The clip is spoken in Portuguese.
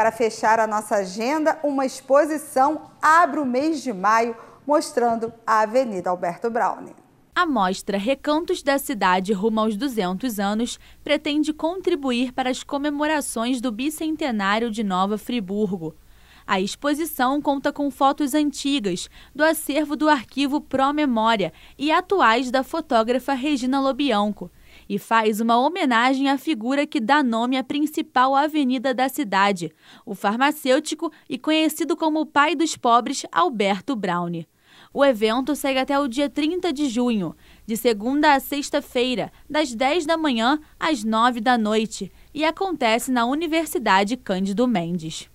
Para fechar a nossa agenda, uma exposição abre o mês de maio mostrando a Avenida Alberto Browning. A mostra Recantos da Cidade rumo aos 200 anos pretende contribuir para as comemorações do bicentenário de Nova Friburgo. A exposição conta com fotos antigas do acervo do arquivo Pro Memória e atuais da fotógrafa Regina Lobianco e faz uma homenagem à figura que dá nome à principal avenida da cidade, o farmacêutico e conhecido como o pai dos pobres Alberto Browne. O evento segue até o dia 30 de junho, de segunda a sexta-feira, das 10 da manhã às 9 da noite, e acontece na Universidade Cândido Mendes.